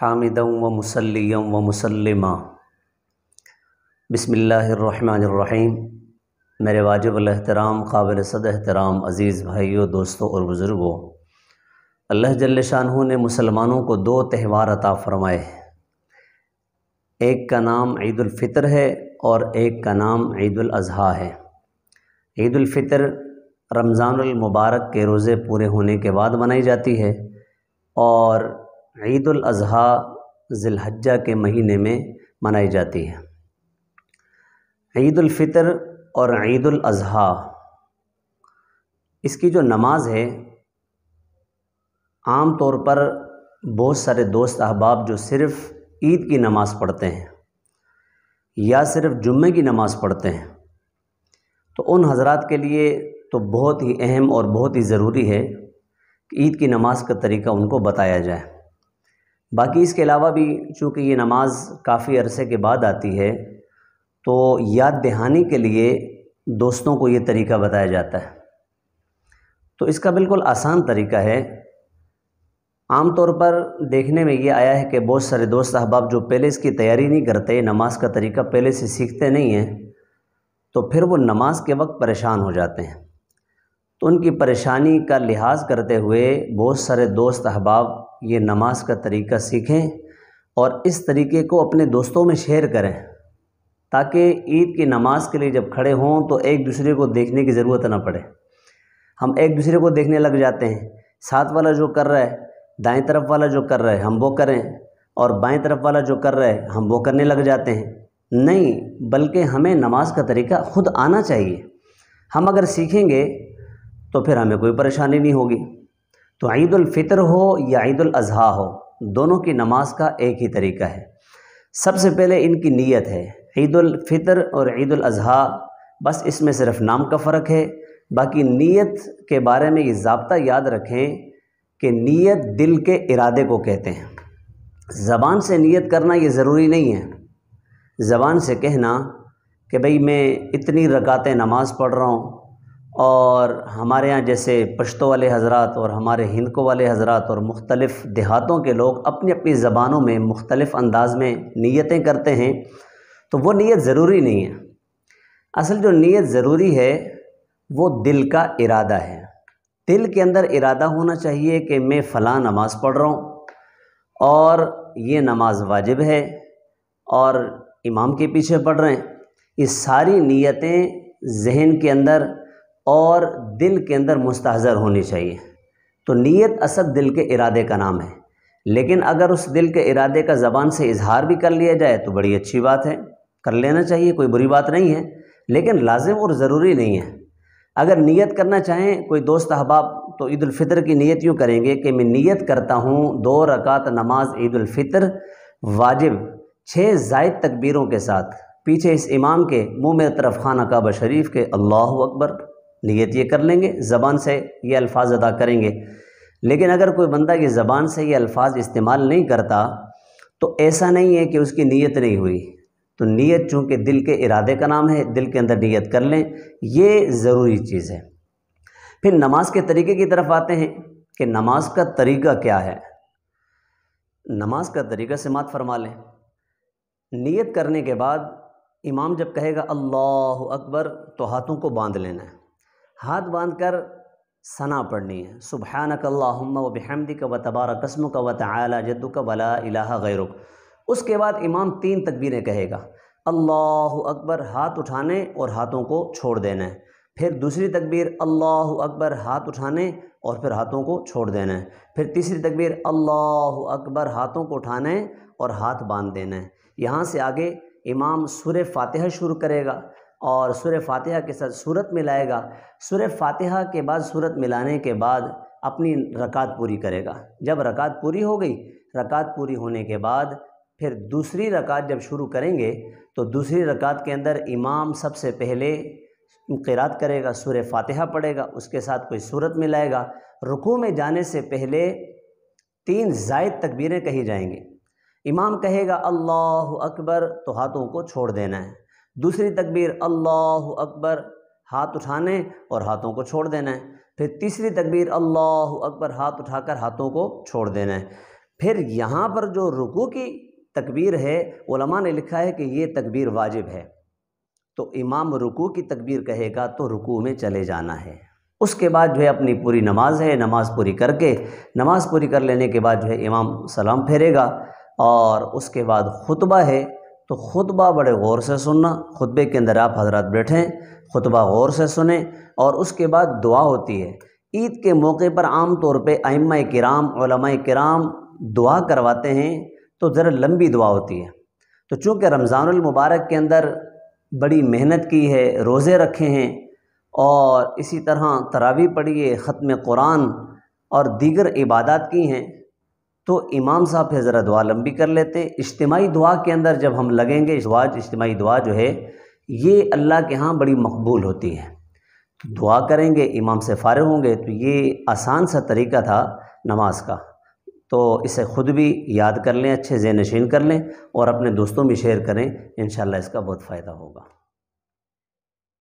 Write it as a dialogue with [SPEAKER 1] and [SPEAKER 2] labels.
[SPEAKER 1] हामिदम व मुसलिम व मुसलमा बसमीम मेरे वाजिब अहतराम काबिल सद अहतराम अज़ीज़ भाइयों दोस्तों और बुज़ुर्गों अल्लाह जल्ल शाह ने मुसलमानों को दो त्यौहार अता फ़रमाए एक का नाम ईदालफ़ितर है और एक का नाम अजहा है ईदालफ़ितर रमज़ानमबारक के रोज़े पूरे होने के बाद मनाई जाती है और ईद अज़हा के महीने में मनाई जाती है ईदालफ़ितर और ईद अज़हा इसकी जो नमाज़ है आम तौर पर बहुत सारे दोस्त अहबाब जो सिर्फ़ ईद की नमाज़ पढ़ते हैं या सिर्फ जुम्मे की नमाज़ पढ़ते हैं तो उन हज़रा के लिए तो बहुत ही अहम और बहुत ही ज़रूरी है कि ईद की नमाज़ का तरीका उनको बताया जाए बाकी इसके अलावा भी चूँकि ये नमाज़ काफ़ी अरसे के बाद आती है तो याद दहानी के लिए दोस्तों को ये तरीका बताया जाता है तो इसका बिल्कुल आसान तरीका है आमतौर पर देखने में ये आया है कि बहुत सारे दोस्त अहबाब जो पहले इसकी तैयारी नहीं करते नमाज़ का तरीका पहले से सीखते नहीं हैं तो फिर वो नमाज के वक्त परेशान हो जाते हैं तो उनकी परेशानी का लिहाज करते हुए बहुत सारे दोस्त अहबाब ये नमाज का तरीका सीखें और इस तरीके को अपने दोस्तों में शेयर करें ताकि ईद की नमाज़ के लिए जब खड़े हों तो एक दूसरे को देखने की ज़रूरत ना पड़े हम एक दूसरे को देखने लग जाते हैं साथ वाला जो कर रहा है दाएं तरफ वाला जो कर रहा है हम वो करें और बाएं तरफ वाला जो कर रहा है हम वो करने लग जाते हैं नहीं बल्कि हमें नमाज का तरीका खुद आना चाहिए हम अगर सीखेंगे तो फिर हमें कोई परेशानी नहीं होगी तो ईदालफ़ितर हो या ईदाजी हो दोनों की नमाज का एक ही तरीका है सबसे पहले इनकी नीयत है ईदालफ़ितर और ईदाजी बस इसमें सिर्फ नाम का फ़र्क है बाकी नीयत के बारे में ये जबता याद रखें कि नीयत दिल के इरादे को कहते हैं ज़बान से नीयत करना ये ज़रूरी नहीं है ज़बान से कहना कि भाई मैं इतनी रकातें नमाज़ पढ़ रहा हूँ और हमारे यहाँ जैसे पश्तो वाले हजरत और हमारे हिंदों वाले हजरत और मुख्तलिफ़ देहातों के लोग अपनी अपनी ज़बानों में मुख्तलिफ़ अंदाज में नीयतें करते हैं तो वो नीयत ज़रूरी नहीं है असल जो नीयत ज़रूरी है वो दिल का इरादा है दिल के अंदर इरादा होना चाहिए कि मैं फ़लाँ नमाज़ पढ़ रहा हूँ और ये नमाज वाजिब है और इमाम के पीछे पढ़ रहे हैं ये सारी नीयतें जहन के अंदर और दिल के अंदर मुस्तर होनी चाहिए तो नीयत असद दिल के इरादे का नाम है लेकिन अगर उस दिल के इरादे का ज़बान से इजहार भी कर लिया जाए तो बड़ी अच्छी बात है कर लेना चाहिए कोई बुरी बात नहीं है लेकिन लाजिम और ज़रूरी नहीं है अगर नीयत करना चाहें कोई दोस्त अहबाब तो ईदालफ़ितर की नीयत यूँ करेंगे कि मैं नीयत करता हूँ दो रकात नमाज ईदालफ़ितर वाजिब छः जायद तकबीरों के साथ पीछे इस इमाम के मुँह में तरफ खाना काबा शरीफ के अल्लाह अकबर नीयत ये कर लेंगे ज़बान से ये अल्फाज अदा करेंगे लेकिन अगर कोई बंदा ये ज़बान से ये अल्फाज इस्तेमाल नहीं करता तो ऐसा नहीं है कि उसकी नीयत नहीं हुई तो नीयत चूँकि दिल के इरादे का नाम है दिल के अंदर नीयत कर लें ये ज़रूरी चीज़ है फिर नमाज के तरीके की तरफ आते हैं कि नमाज का तरीका क्या है नमाज का तरीका से मात फरमा लें नीयत करने के बाद इमाम जब कहेगा अल्लाह अकबर तो हाथों को बांध लेना है हाथ बांध कर सना पढ़नी है सुबहान व बहमदी का व तबारा कस्म का व तला जद्दू का वला इलाहा गैरुक उसके बाद इमाम तीन तकबीरें कहेगा अल्लाह अकबर हाथ उठाने और हाथों को छोड़ देना है फिर दूसरी तकबीर अल्लाह अकबर हाथ उठाने और फिर हाथों को छोड़ देना है फिर तीसरी तकबीर अल्लाह अकबर हाथों को उठाने और हाथ बांध देना है यहाँ से आगे इमाम सुर फातह शुरू करेगा और सुर फातिहा के साथ सूरत मिलाएगा सुर फातिहा के बाद सूरत मिलाने के बाद अपनी रकात पूरी करेगा जब रकात पूरी हो गई रकात पूरी होने के बाद फिर दूसरी रकात जब शुरू करेंगे तो दूसरी रकात के अंदर इमाम सबसे पहले क़िरात करेगा सुर फातिहा पढ़ेगा उसके साथ कोई सूरत मिलाएगा रुकू में जाने से पहले तीन जायद तकबीरें कही जाएंगी इमाम कहेगा अल्लाह अकबर तो हाथों को छोड़ देना है दूसरी तकबीर अल्लाह अकबर हाथ उठाने और हाथों को छोड़ देना है फिर तीसरी तकबीर अल्लाह अकबर हाथ उठाकर हाथों को छोड़ देना है फिर यहाँ पर जो रुकू की तकबीर है ओलमा ने लिखा है कि ये तकबीर वाजिब है तो इमाम रुकू की तकबीर कहेगा तो रुकू में चले जाना है उसके बाद जो है अपनी पूरी नमाज है नमाज पूरी करके नमाज पूरी कर लेने के बाद जो है इमाम सलाम फेरेगा और उसके बाद खुतबा है तो खुतबा बड़े गौर से सुनना खुतबे के अंदर आप हजरत बैठें खुतबा गौर से सुने और उसके बाद दुआ होती है ईद के मौके पर आम तौर पर आइम्मा कराम कराम दुआ करवाते हैं तो ज़रा लंबी दुआ होती है तो चूँकि रमज़ानमबारक के अंदर बड़ी मेहनत की है रोज़े रखे हैं और इसी तरह तरावी पढ़ी है ख़त्म कुरान और दीगर इबादत की हैं तो इमाम साहब फिर ज़रा दुआ लंबी कर लेते इज्तमाही दुआ के अंदर जब हम लगेंगे इजवाज इज्तमाही दुआ जो है ये अल्लाह के यहाँ बड़ी मकबूल होती है तो दुआ करेंगे इमाम से फ़ारग होंगे तो ये आसान सा तरीका था नमाज का तो इसे ख़ुद भी याद कर लें अच्छे नशीन कर लें और अपने दोस्तों में शेयर करें इन इसका बहुत फ़ायदा होगा